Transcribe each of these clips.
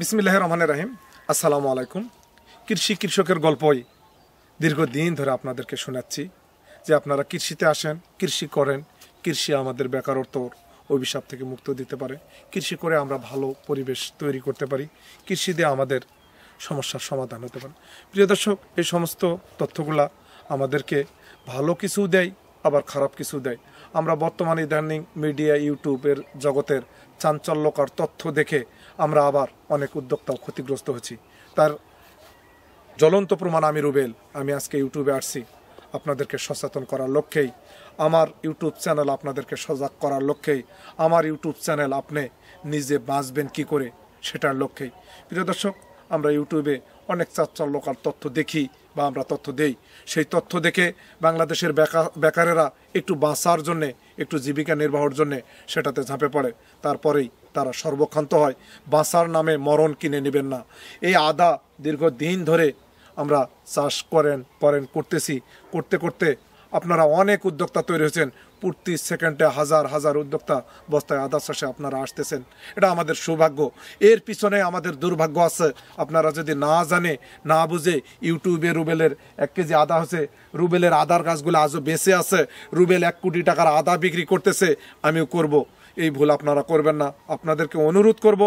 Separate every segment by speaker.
Speaker 1: বিসমিল্লাহ রহমান রাহিম আসসালামু আলাইকুম কৃষি কৃষকের গল্পই দীর্ঘদিন ধরে আপনাদেরকে শোনাচ্ছি যে আপনারা কৃষিতে আসেন কৃষি করেন কৃষি আমাদের বেকারত্বর অভিশাপ থেকে মুক্ত দিতে পারে কৃষি করে আমরা ভালো পরিবেশ তৈরি করতে পারি কৃষি দিয়ে আমাদের সমস্যার সমাধান হতে পারে প্রিয় দর্শক এই সমস্ত তথ্যগুলা আমাদেরকে ভালো কিছু দেয় আবার খারাপ কিছু দেয় আমরা বর্তমানে ইদানিং মিডিয়া ইউটিউবের জগতের চাঞ্চল্যকর তথ্য দেখে আমরা আবার অনেক উদ্যোক্তাও ক্ষতিগ্রস্ত হচ্ছি তার জ্বলন্ত প্রমাণ আমি রুবেল আমি আজকে ইউটিউবে আসছি আপনাদেরকে সচেতন করার লক্ষ্যেই আমার ইউটিউব চ্যানেল আপনাদেরকে সজাগ করার লক্ষ্যেই আমার ইউটিউব চ্যানেল আপনি নিজে বাঁচবেন কি করে সেটার লক্ষ্যেই প্রিয় দর্শক আমরা ইউটিউবে অনেক চাচল্যকার তথ্য দেখি বা আমরা তথ্য দেই সেই তথ্য দেখে বাংলাদেশের বেকার বেকারেরা একটু বাঁচার জন্যে একটু জীবিকা নির্বাহর জন্যে সেটাতে ঝাঁপে পড়ে তারপরেই তারা সর্বক্ষান্ত হয় বাঁচার নামে মরণ কিনে নেবেন না এই আদা দীর্ঘদিন ধরে আমরা চাষ করেন করেন করতেছি করতে করতে আপনারা অনেক উদ্যোক্তা তৈরি হয়েছেন প্রতি সেকেন্ডে হাজার হাজার উদ্যোক্তা বস্তায় আদা চাষে আপনারা আসতেছেন এটা আমাদের সৌভাগ্য এর পিছনে আমাদের দুর্ভাগ্য আছে আপনারা যদি না জানে না বুঝে ইউটিউবে রুবেলের এক কেজি আদা হচ্ছে রুবেলের আদার গাছগুলো আজও বেঁচে আছে রুবেল এক কোটি টাকার আদা বিক্রি করতেছে আমিও করব। এই ভুল আপনারা করবেন না আপনাদেরকে অনুরোধ করব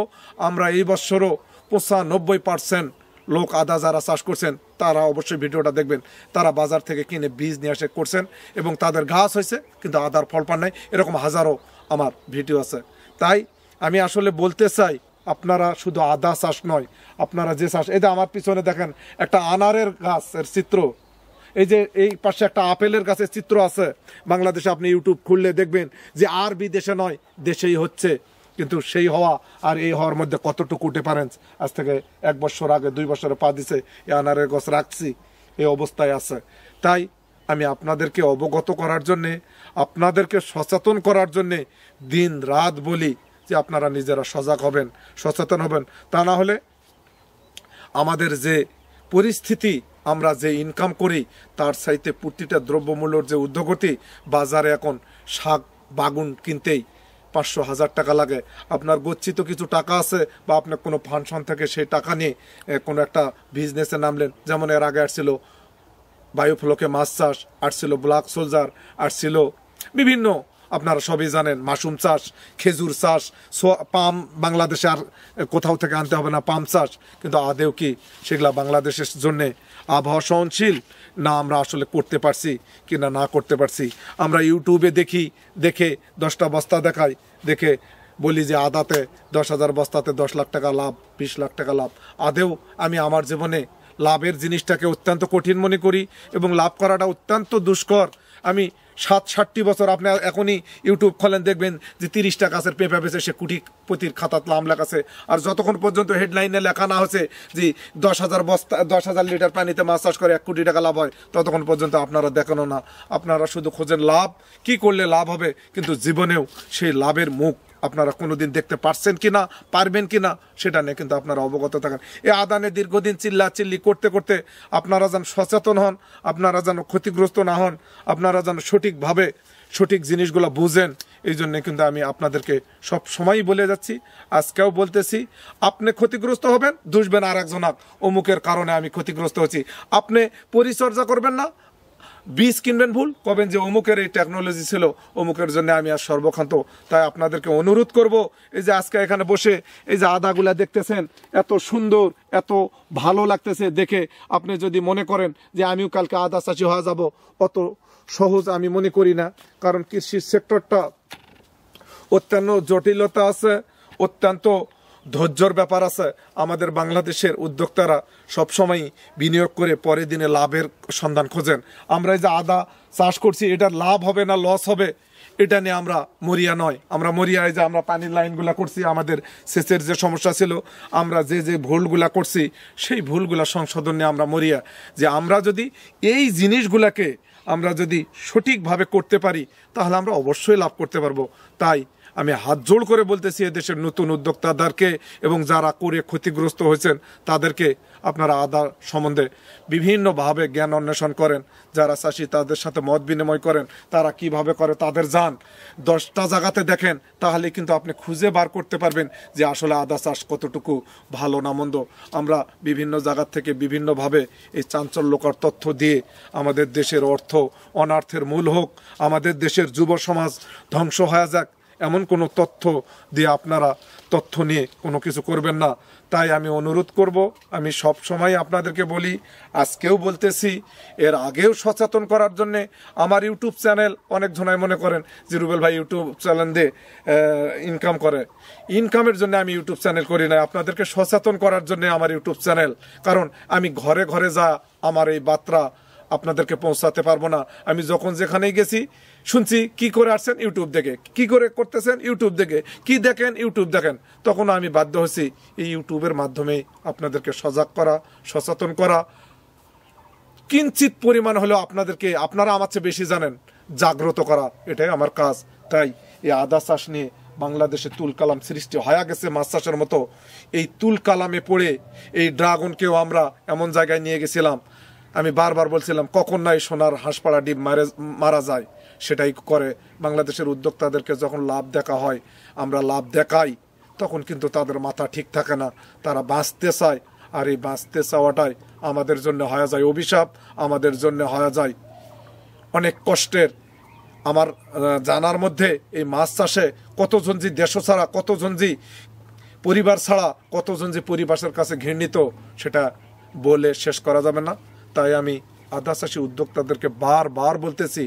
Speaker 1: আমরা এই বছরও পঁচানব্বই পার্সেন্ট লোক আদা যারা চাষ করছেন তারা অবশ্যই ভিডিওটা দেখবেন তারা বাজার থেকে কিনে বীজ নিয়ে আসে করছেন এবং তাদের ঘাস হয়েছে কিন্তু আদার ফল পান নাই এরকম হাজারো আমার ভিডিও আছে তাই আমি আসলে বলতে চাই আপনারা শুধু আদা চাষ নয় আপনারা যে চাষ এই যে আমার পিছনে দেখেন একটা আনারের গাছের চিত্র এই যে এই পাশে একটা আপেলের কাছে চিত্র আছে বাংলাদেশে আপনি ইউটিউব খুললে দেখবেন যে আর বিদেশে নয় দেশেই হচ্ছে কিন্তু সেই হওয়া আর এই হওয়ার মধ্যে কতটুকু ডিফারেন্স আজ থেকে এক বছর আগে দুই বছরে পা দিছে এই আনারের গছ রাখছি এই অবস্থায় আছে তাই আমি আপনাদেরকে অবগত করার জন্যে আপনাদেরকে সচেতন করার জন্যে দিন রাত বলি যে আপনারা নিজেরা সজাগ হবেন সচেতন হবেন তা না হলে আমাদের যে পরিস্থিতি আমরা যে ইনকাম করি তার সাইতে প্রতিটা দ্রব্যমূল্যর যে উদ্যোগতি বাজারে এখন শাক বাগুন কিনতেই পাঁচশো হাজার টাকা লাগে আপনার গচ্ছিত কিছু টাকা আছে বা আপনার কোনো ফাংশন থেকে সেই টাকা নিয়ে কোনো একটা বিজনেসে নামলেন যেমন এর আগে আসছিল বায়ুফলকে মাছ চাষ আসছিল ব্ল্যাক সোলজার আসছিল বিভিন্ন আপনারা সবই জানেন মাশরুম চাষ খেজুর চাষ পাম বাংলাদেশে আর কোথাও থেকে আনতে হবে না পাম চাষ কিন্তু আদেও কি সেগুলা বাংলাদেশের জন্যে আবহাওয়া সহনশীল না আমরা আসলে করতে পারছি কি না না করতে পারছি আমরা ইউটিউবে দেখি দেখে দশটা বস্তা দেখাই দেখে বলি যে আদাতে দশ হাজার বস্তাতে দশ লাখ টাকা লাভ বিশ লাখ টাকা লাভ আদেও আমি আমার জীবনে লাভের জিনিসটাকে অত্যন্ত কঠিন মনে করি এবং লাভ করাটা অত্যন্ত দুষ্কর আমি সাত ষাটটি বছর আপনি এখনই ইউটিউব খোলেন দেখবেন যে তিরিশটা গাছের পেপার বেছে সে কুটি প্রতির খাতা লাম লেখাছে আর যতক্ষণ পর্যন্ত হেডলাইনে লেখা না হচ্ছে যে দশ হাজার বস্তা দশ হাজার লিটার পানিতে মাছ চাষ করে এক কোটি টাকা লাভ হয় ততক্ষণ পর্যন্ত আপনারা দেখানো না আপনারা শুধু খোঁজেন লাভ কি করলে লাভ হবে কিন্তু জীবনেও সেই লাভের মুখ আপনারা কোনো দিন দেখতে পারছেন কি না পারবেন কি না সেটা নিয়ে কিন্তু আপনারা অবগত থাকেন এ আদানে দীর্ঘদিন চিল্লা চিল্লি করতে করতে আপনারা যেন সচেতন হন আপনারা যেন ক্ষতিগ্রস্ত না হন আপনারা যেন সঠিকভাবে সঠিক জিনিসগুলো বুঝেন এই জন্যে কিন্তু আমি আপনাদেরকে সব সময় বলে যাচ্ছি আজকেও বলতেছি আপনি ক্ষতিগ্রস্ত হবেন দুষবেন আর একজনাক অমুকের কারণে আমি ক্ষতিগ্রস্ত হচ্ছি আপনি পরিচর্যা করবেন না বীজ কিনবেন ভুল কবেন যে অমুকের এই টেকনোলজি ছিল অমুকের জন্য আমি আর সর্বক্ষান্ত তাই আপনাদেরকে অনুরোধ করব এই যে আজকে এখানে বসে এই যে আদাগুলা দেখতেছেন এত সুন্দর এত ভালো লাগতেছে দেখে আপনি যদি মনে করেন যে আমিও কালকে আদা চাষি হওয়া যাব অত সহজ আমি মনে করি না কারণ কৃষি সেক্টরটা অত্যন্ত জটিলতা আছে অত্যন্ত ধৈর্যর ব্যাপার আছে আমাদের বাংলাদেশের উদ্যোক্তারা সবসময় বিনিয়োগ করে পরের দিনে লাভের সন্ধান খোঁজেন আমরা এই যে আদা চাষ করছি এটা লাভ হবে না লস হবে এটা নিয়ে আমরা মরিয়া নয় আমরা মরিয়ায় যে আমরা পানির লাইনগুলা করছি আমাদের সেচের যে সমস্যা ছিল আমরা যে যে ভুলগুলা করছি সেই ভুলগুলা সংশোধন নিয়ে আমরা মরিয়া যে আমরা যদি এই জিনিসগুলাকে আমরা যদি সঠিকভাবে করতে পারি তাহলে আমরা অবশ্যই লাভ করতে পারবো তাই আমি হাত জোড় করে বলতেছি এদেশের নতুন উদ্যোক্তাদেরকে এবং যারা করে ক্ষতিগ্রস্ত হয়েছেন তাদেরকে আপনারা আদার সম্বন্ধে বিভিন্নভাবে জ্ঞান অন্বেষণ করেন যারা চাষি তাদের সাথে মত বিনিময় করেন তারা কিভাবে করে তাদের যান দশটা জায়গাতে দেখেন তাহলে কিন্তু আপনি খুঁজে বার করতে পারবেন যে আসলে আদা চাষ কতটুকু ভালো না মন্দ আমরা বিভিন্ন জায়গা থেকে বিভিন্নভাবে এই চাঞ্চল্যকর তথ্য দিয়ে আমাদের দেশের অর্থ অনার্থের মূল হোক আমাদের দেশের যুব সমাজ ধ্বংস হয়ে যাক এমন কোনো তথ্য দিয়ে আপনারা তথ্য নিয়ে কোনো কিছু করবেন না তাই আমি অনুরোধ করব আমি সব সময় আপনাদেরকে বলি আজকেও বলতেছি এর আগেও সচেতন করার জন্যে আমার ইউটিউব চ্যানেল অনেক জনায় মনে করেন যে রুবেল ভাই ইউটিউব চ্যানেল দিয়ে ইনকাম করে ইনকামের জন্য আমি ইউটিউব চ্যানেল করি না আপনাদেরকে সচেতন করার জন্য আমার ইউটিউব চ্যানেল কারণ আমি ঘরে ঘরে যা আমার এই বার্তা আপনাদেরকে পৌঁছাতে পারবো না আমি যখন যেখানেই গেছি শুনছি কি করে আসছেন ইউটিউব দেখে কি করে করতেছেন ইউটিউব দেখে কি দেখেন ইউটিউব দেখেন তখন আমি বাধ্য হয়েছি এই ইউটিউবের মাধ্যমে আপনাদেরকে সজাগ করা সচেতন করা কিঞ্চিত পরিমাণ হলেও আপনাদেরকে আপনারা আমার চেয়ে বেশি জানেন জাগ্রত করা এটাই আমার কাজ তাই এই আদা চাষ নিয়ে বাংলাদেশে তুল কালাম সৃষ্টি হয়ে গেছে মাছ চাষের মতো এই তুল কালামে পড়ে এই ড্রাগনকেও আমরা এমন জায়গায় নিয়ে গেছিলাম আমি বারবার বলছিলাম কখন নাই সোনার হাঁসপাড়া ডিপ মারা যায় সেটাই করে বাংলাদেশের উদ্যোক্তাদেরকে যখন লাভ দেখা হয় আমরা লাভ দেখাই তখন কিন্তু তাদের মাথা ঠিক থাকে না তারা বাঁচতে চায় আর এই বাঁচতে চাওয়াটাই আমাদের জন্য হয়ে যায় অভিশাপ আমাদের জন্য হয়ে যায় অনেক কষ্টের আমার জানার মধ্যে এই মাছ চাষে কতজন যে দেশ ছাড়া কতজন যে পরিবার ছাড়া কতজন যে পরিবারের কাছে ঘৃণিত সেটা বলে শেষ করা যাবে না তাই আমি আধা চাষি উদ্যোক্তাদেরকে বারবার বলতেছি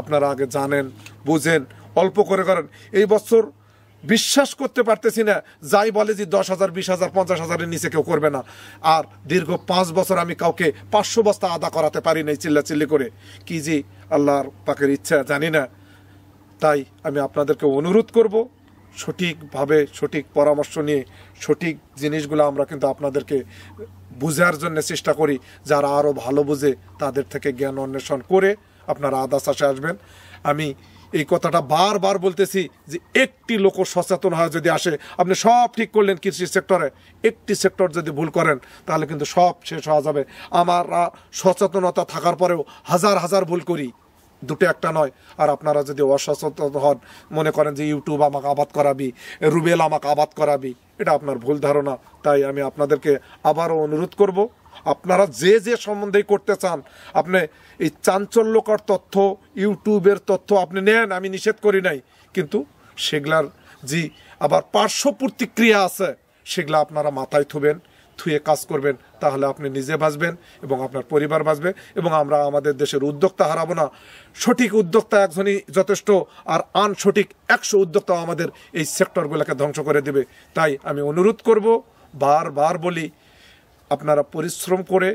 Speaker 1: আপনারা আগে জানেন বুঝেন অল্প করে করেন এই বছর বিশ্বাস করতে পারতেছি না যাই বলে যে দশ হাজার বিশ হাজার পঞ্চাশ হাজারের নিচে কেউ করবে না আর দীর্ঘ পাঁচ বছর আমি কাউকে পাঁচশো বস্তা আদা করাতে পারি নাই চিল্লাচিল্লি করে কি যে আল্লাহর পাকের ইচ্ছা জানি না তাই আমি আপনাদেরকে অনুরোধ করব সঠিকভাবে সঠিক পরামর্শ নিয়ে সঠিক জিনিসগুলো আমরা কিন্তু আপনাদেরকে বোঝার জন্য চেষ্টা করি যারা আরও ভালো বুঝে তাদের থেকে জ্ঞান অন্বেষণ করে আপনারা আদা চাষে আসবেন আমি এই কথাটা বারবার বলতেছি যে একটি লোক সচেতন হয় যদি আসে আপনি সব ঠিক করলেন কৃষি সেক্টরে একটি সেক্টর যদি ভুল করেন তাহলে কিন্তু সব শেষ হওয়া যাবে আমার সচেতনতা থাকার পরেও হাজার হাজার ভুল করি দুটো একটা নয় আর আপনারা যদি অসচেতন হন মনে করেন যে ইউটিউব আমাকে আবাদ করাবি রুবেল আমাকে আবাদ করাবি এটা আপনার ভুল ধারণা তাই আমি আপনাদেরকে আবারও অনুরোধ করব আপনারা যে যে সম্বন্ধেই করতে চান আপনি এই চাঞ্চল্যকর তথ্য ইউটিউবের তথ্য আপনি নেন আমি নিষেধ করি নাই কিন্তু সেগুলার যে আবার পার্শ্ব প্রতিক্রিয়া আছে সেগুলো আপনারা মাথায় থুবেন থুয়ে কাজ করবেন তাহলে আপনি নিজে বাঁচবেন এবং আপনার পরিবার বাঁচবে এবং আমরা আমাদের দেশের উদ্যোক্তা হারাবো না সঠিক উদ্যোক্তা একজনই যথেষ্ট আর আন সঠিক একশো উদ্যোক্তা আমাদের এই সেক্টরগুলোকে ধ্বংস করে দেবে তাই আমি অনুরোধ করব বারবার বলি আপনারা পরিশ্রম করে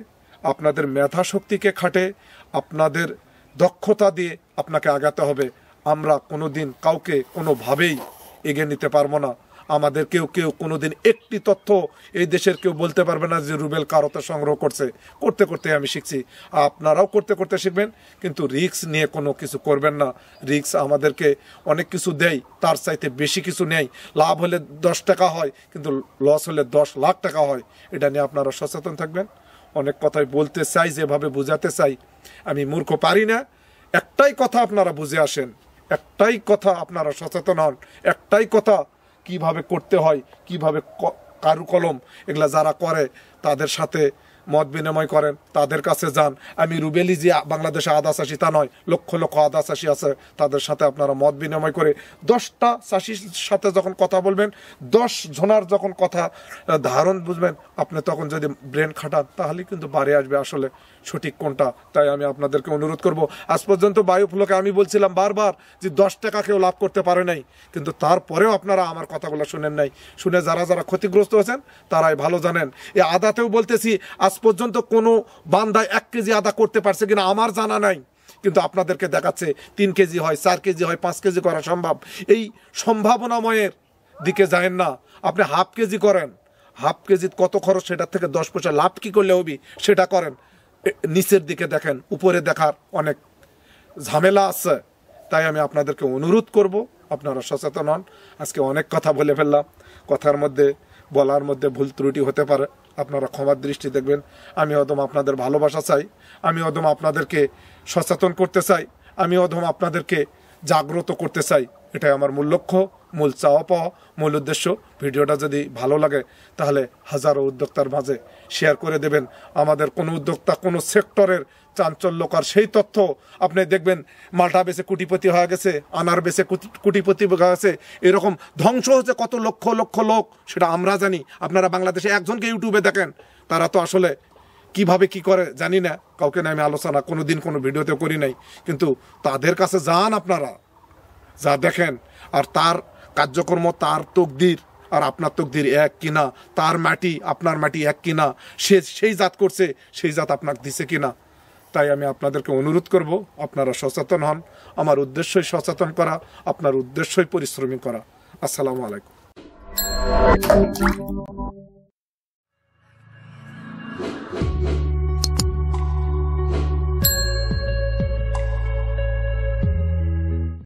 Speaker 1: আপনাদের মেধা শক্তিকে খাটে আপনাদের দক্ষতা দিয়ে আপনাকে আগাতে হবে আমরা কোনো দিন কাউকে কোনোভাবেই এগিয়ে নিতে পারবো না আমাদের কেউ কেউ কোনো দিন একটি তথ্য এই দেশের কেউ বলতে পারবে না যে রুবেল কারতে সংগ্রহ করছে করতে করতে আমি শিখছি আপনারাও করতে করতে শিখবেন কিন্তু রিক্স নিয়ে কোনো কিছু করবেন না রিক্স আমাদেরকে অনেক কিছু দেয় তার চাইতে বেশি কিছু নেই লাভ হলে দশ টাকা হয় কিন্তু লস হলে দশ লাখ টাকা হয় এটা নিয়ে আপনারা সচেতন থাকবেন অনেক কথাই বলতে চাই যেভাবে বোঝাতে চাই আমি মূর্খ পারি না একটাই কথা আপনারা বুঝে আসেন একটাই কথা আপনারা সচেতন হন একটাই কথা কিভাবে করতে হয় কিভাবে কারুকলম এগুলা যারা করে তাদের সাথে মত বিনিময় করেন তাদের কাছে যান আমি রুবেলি যে বাংলাদেশে আদা চাষি তা নয় লক্ষ লক্ষ আদা চাষি আছে তাদের সাথে আপনারা মত বিনিময় করে দশটা চাষির সাথে যখন কথা বলবেন দশ জনার যখন কথা ধারণ বুঝবেন আপনি তখন যদি ব্রেন খাটান তাহলে কিন্তু বাড়ি আসবে আসলে সঠিক কোনটা তাই আমি আপনাদেরকে অনুরোধ করব আজ পর্যন্ত ফুলকে আমি বলছিলাম বারবার যে দশ টাকা কেউ লাভ করতে পারে নাই কিন্তু তারপরেও আপনারা আমার কথাগুলো শুনেন নাই শুনে যারা যারা ক্ষতিগ্রস্ত হয়েছেন তারাই ভালো জানেন এই আদাতেও বলতেছি আজ আজ পর্যন্ত কোনো বান্দায় এক কেজি আদা করতে পারছে কিনা আমার জানা নাই কিন্তু আপনাদেরকে দেখাচ্ছে তিন কেজি হয় চার কেজি হয় পাঁচ কেজি করা সম্ভব এই সম্ভাবনাময়ের দিকে যায়েন না আপনি হাফ কেজি করেন হাফ কেজি কত খরচ সেটার থেকে দশ পয়সা লাভ কী করলে হবি সেটা করেন নিচের দিকে দেখেন উপরে দেখার অনেক ঝামেলা আছে তাই আমি আপনাদেরকে অনুরোধ করব আপনারা সচেতন হন আজকে অনেক কথা বলে ফেললাম কথার মধ্যে বলার মধ্যে ভুল ত্রুটি হতে পারে আপনারা ক্ষমার দৃষ্টি দেখবেন আমি অদম আপনাদের ভালোবাসা চাই আমি অদম আপনাদেরকে সচেতন করতে চাই আমি অদম আপনাদেরকে জাগ্রত করতে চাই এটাই আমার মূল লক্ষ্য মূল চাওয়া পাওয়া মূল উদ্দেশ্য ভিডিওটা যদি ভালো লাগে তাহলে হাজারো উদ্যোক্তার মাঝে শেয়ার করে দেবেন আমাদের কোনো উদ্যোক্তা কোনো সেক্টরের চাঞ্চল্যকর সেই তথ্য আপনি দেখবেন মাল্টা বেছে কুটিপতি হয়ে গেছে আনার বেছে কুটিপতি হয়ে গেছে এরকম ধ্বংস হচ্ছে কত লক্ষ লক্ষ লোক সেটা আমরা জানি আপনারা বাংলাদেশে একজনকে ইউটিউবে দেখেন তারা তো আসলে কিভাবে কি করে জানি না কাউকে না আমি আলোচনা কোনো দিন কোনো ভিডিওতে করি নাই কিন্তু তাদের কাছে যান আপনারা যা দেখেন আর তার কার্যকর্ম তার তকদির আর আপনার তকদির এক কিনা তার মাটি আপনার মাটি এক কিনা সে সেই জাত করছে সেই জাত আপনাকে দিছে কিনা তাই আমি আপনাদেরকে অনুরোধ করব আপনারা সচেতন হন আমার উদ্দেশ্যই সচেতন করা আপনার উদ্দেশ্যই পরিশ্রমী করা আসসালামু আলাইকুম